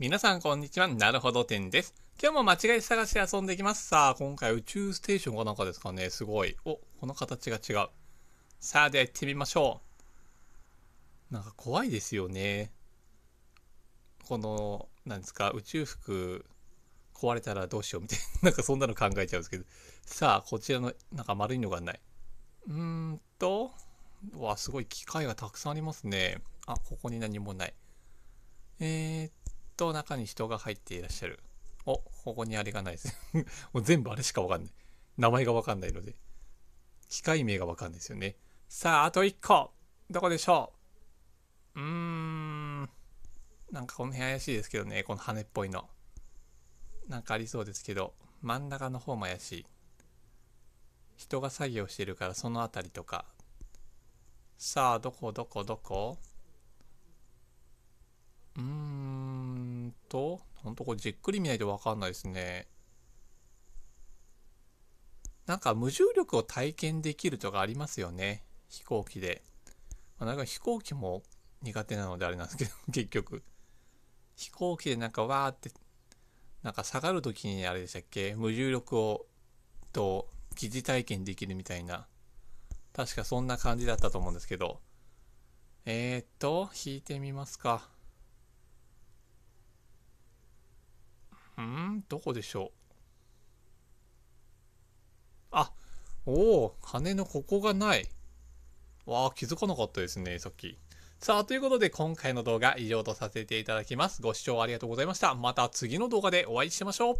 皆さんこんにちは。なるほど点です。今日も間違い探し遊んでいきます。さあ、今回宇宙ステーションかなんかですかね。すごい。お、この形が違う。さあ、では行ってみましょう。なんか怖いですよね。この、なんですか、宇宙服壊れたらどうしようみたいな。なんかそんなの考えちゃうんですけど。さあ、こちらの、なんか丸いのがない。うーんと、わ、すごい機械がたくさんありますね。あ、ここに何もない。えー、っと中に人が入っていらっしゃる。お、ここにあれがないです。もう全部あれしかわかんない。名前がわかんないので。機械名がわかんないですよね。さあ、あと1個どこでしょううーん。なんかこの辺怪しいですけどね。この羽っぽいの。なんかありそうですけど、真ん中の方も怪しい。人が作業してるからその辺りとか。さあ、どこどこどこと、ほんとこれじっくり見ないとわかんないですね。なんか無重力を体験できるとかありますよね。飛行機で。まあ、なんか飛行機も苦手なのであれなんですけど、結局。飛行機でなんかわーって、なんか下がるときにあれでしたっけ無重力を、と、疑似体験できるみたいな。確かそんな感じだったと思うんですけど。えー、っと、引いてみますか。んどこでしょうあおお羽のここがないわあ気づかなかったですねさっきさあということで今回の動画以上とさせていただきますご視聴ありがとうございましたまた次の動画でお会いしましょう